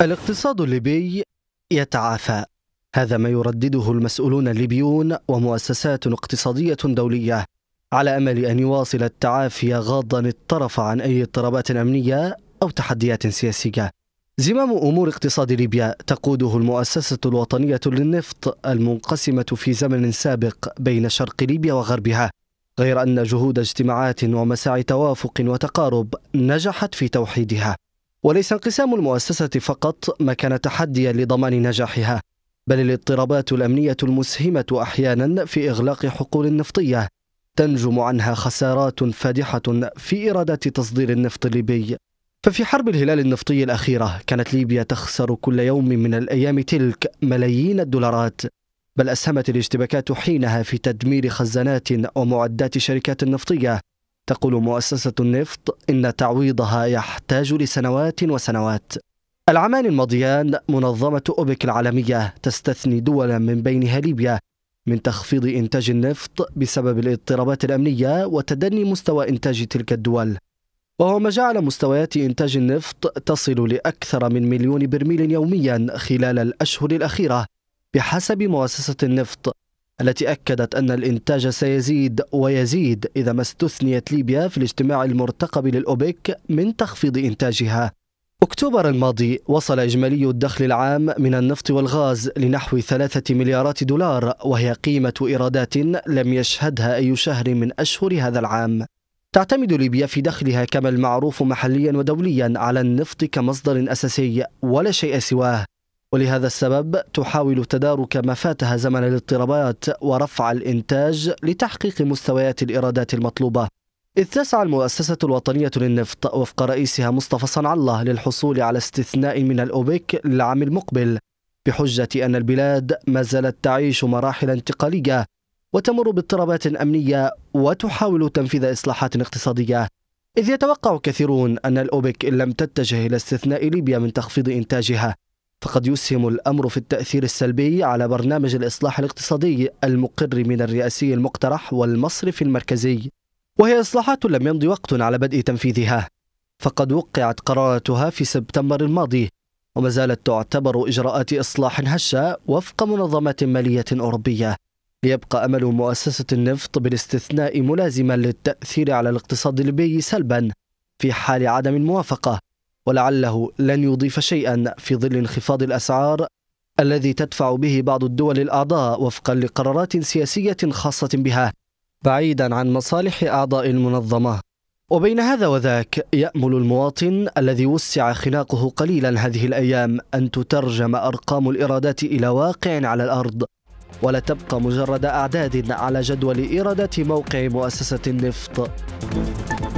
الاقتصاد الليبي يتعافى هذا ما يردده المسؤولون الليبيون ومؤسسات اقتصادية دولية على أمل أن يواصل التعافي غاضا الطرف عن أي اضطرابات أمنية أو تحديات سياسية زمام أمور اقتصاد ليبيا تقوده المؤسسة الوطنية للنفط المنقسمة في زمن سابق بين شرق ليبيا وغربها غير أن جهود اجتماعات ومساعي توافق وتقارب نجحت في توحيدها وليس انقسام المؤسسة فقط ما كان تحديا لضمان نجاحها بل الاضطرابات الأمنية المسهمة أحيانا في إغلاق حقول نفطية تنجم عنها خسارات فادحة في إيرادات تصدير النفط الليبي ففي حرب الهلال النفطي الأخيرة كانت ليبيا تخسر كل يوم من الأيام تلك ملايين الدولارات بل أسهمت الاشتباكات حينها في تدمير خزانات ومعدات شركات نفطية تقول مؤسسة النفط إن تعويضها يحتاج لسنوات وسنوات العامان الماضيان منظمة أوبك العالمية تستثني دولا من بينها ليبيا من تخفيض إنتاج النفط بسبب الاضطرابات الأمنية وتدني مستوى إنتاج تلك الدول وهو ما جعل مستويات إنتاج النفط تصل لأكثر من مليون برميل يوميا خلال الأشهر الأخيرة بحسب مؤسسة النفط التي أكدت أن الإنتاج سيزيد ويزيد إذا ما استثنيت ليبيا في الاجتماع المرتقب للأوبك من تخفيض إنتاجها أكتوبر الماضي وصل إجمالي الدخل العام من النفط والغاز لنحو ثلاثة مليارات دولار وهي قيمة إيرادات لم يشهدها أي شهر من أشهر هذا العام تعتمد ليبيا في دخلها كما المعروف محليا ودوليا على النفط كمصدر أساسي ولا شيء سواه ولهذا السبب تحاول تدارك ما فاتها زمن الاضطرابات ورفع الإنتاج لتحقيق مستويات الإيرادات المطلوبة إذ تسعى المؤسسة الوطنية للنفط وفق رئيسها مصطفى صنعله للحصول على استثناء من الأوبك للعام المقبل بحجة أن البلاد ما زالت تعيش مراحل انتقالية وتمر باضطرابات أمنية وتحاول تنفيذ إصلاحات اقتصادية إذ يتوقع كثيرون أن الأوبك إن لم تتجه إلى استثناء ليبيا من تخفيض إنتاجها فقد يسهم الأمر في التأثير السلبي على برنامج الإصلاح الاقتصادي المقر من الرئاسي المقترح والمصرف المركزي وهي إصلاحات لم يمض وقت على بدء تنفيذها فقد وقعت قراراتها في سبتمبر الماضي وما زالت تعتبر إجراءات إصلاح هشة وفق منظمة مالية أوروبية ليبقى أمل مؤسسة النفط بالاستثناء ملازما للتأثير على الاقتصاد الليبي سلبا في حال عدم الموافقة ولعله لن يضيف شيئا في ظل انخفاض الأسعار الذي تدفع به بعض الدول الأعضاء وفقا لقرارات سياسية خاصة بها بعيدا عن مصالح أعضاء المنظمة وبين هذا وذاك يأمل المواطن الذي وسع خناقه قليلا هذه الأيام أن تترجم أرقام الإيرادات إلى واقع على الأرض ولا تبقى مجرد أعداد على جدول إيرادات موقع مؤسسة النفط